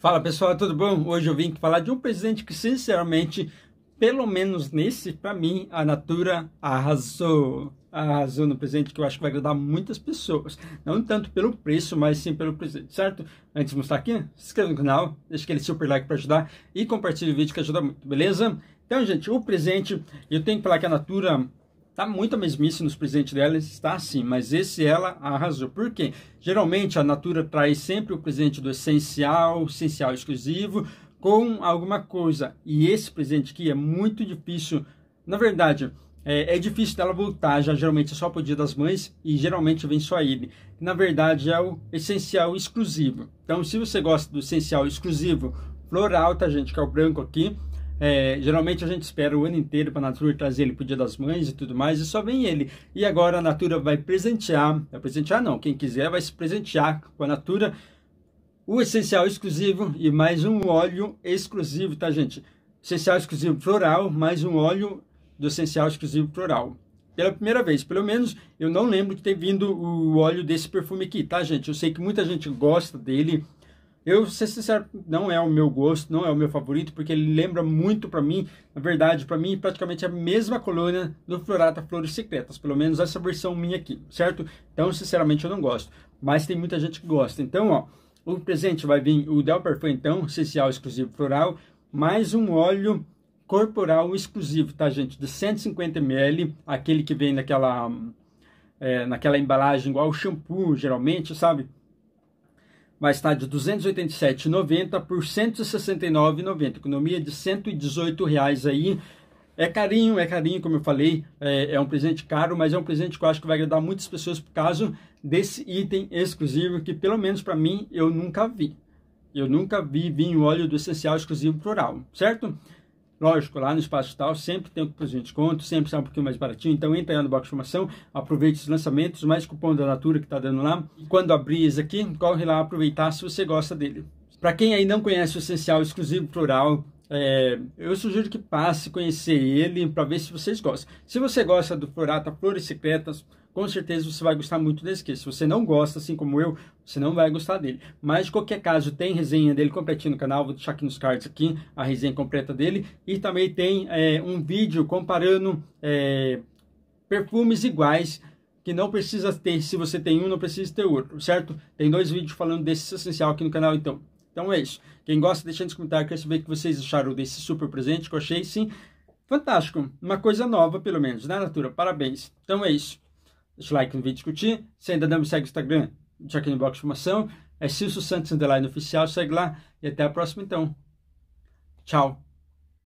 Fala pessoal, tudo bom? Hoje eu vim falar de um presidente que, sinceramente, pelo menos nesse, para mim, a Natura arrasou. Arrasou no presente que eu acho que vai agradar muitas pessoas. Não tanto pelo preço, mas sim pelo presente, certo? Antes de mostrar aqui, se inscreva no canal, deixa aquele super like para ajudar e compartilha o vídeo que ajuda muito, beleza? Então, gente, o presente, eu tenho que falar que a Natura Tá muita mesmice nos presentes dela, está assim, mas esse ela arrasou. Por quê? Geralmente a Natura traz sempre o presente do essencial, essencial exclusivo, com alguma coisa. E esse presente aqui é muito difícil. Na verdade, é, é, difícil dela voltar, já geralmente é só pro dia das mães e geralmente vem só ele. Na verdade, é o essencial exclusivo. Então, se você gosta do essencial exclusivo floral, tá, gente? Que é o branco aqui é, geralmente a gente espera o ano inteiro para a Natura trazer ele para o Dia das Mães e tudo mais, e só vem ele. E agora a Natura vai presentear, vai presentear não, quem quiser vai se presentear com a Natura, o essencial exclusivo e mais um óleo exclusivo, tá gente? Essencial exclusivo floral, mais um óleo do essencial exclusivo floral. Pela primeira vez, pelo menos eu não lembro de ter vindo o óleo desse perfume aqui, tá gente? Eu sei que muita gente gosta dele, eu, ser sincero, não é o meu gosto, não é o meu favorito, porque ele lembra muito para mim, na verdade, para mim, praticamente a mesma colônia do Florata Flores Secretas, pelo menos essa versão minha aqui, certo? Então, sinceramente, eu não gosto, mas tem muita gente que gosta. Então, ó, o presente vai vir o Del Parfum, então, essencial exclusivo floral, mais um óleo corporal exclusivo, tá, gente? De 150ml, aquele que vem naquela, é, naquela embalagem igual o shampoo, geralmente, sabe? vai estar de 287,90 por 169,90, economia de 118 reais aí. É carinho, é carinho, como eu falei, é, é, um presente caro, mas é um presente que eu acho que vai agradar muitas pessoas por causa desse item exclusivo que, pelo menos para mim, eu nunca vi. Eu nunca vi vinho óleo do essencial exclusivo plural, certo? Lógico, lá no Espaço Tal sempre tem o cupom de desconto, sempre sai um pouquinho mais baratinho. Então entra aí no box de informação, aproveite os lançamentos, mais cupom da Natura que está dando lá. E quando abrir esse aqui, corre lá aproveitar se você gosta dele. Para quem aí não conhece o Essencial Exclusivo Floral, é, eu sugiro que passe conhecer ele para ver se vocês gostam. Se você gosta do Florata tá Flores Secretas, com certeza você vai gostar muito desse que. Se você não gosta, assim como eu, você não vai gostar dele. Mas, de qualquer caso, tem resenha dele completinha no canal, vou deixar aqui nos cards aqui a resenha completa dele. E também tem é, um vídeo comparando é, perfumes iguais que não precisa ter, se você tem um, não precisa ter outro, certo? Tem dois vídeos falando desse essencial aqui no canal, então. Então é isso. Quem gosta, deixa nos comentários, quero saber o que vocês acharam desse super presente, que eu achei, sim, fantástico. Uma coisa nova, pelo menos, na né, Natura? Parabéns. Então é isso deixa o like no vídeo discutir. Se ainda não me segue no Instagram, deixa aqui no box de informação. É Silso Santos Underline Oficial, segue lá e até a próxima então. Tchau!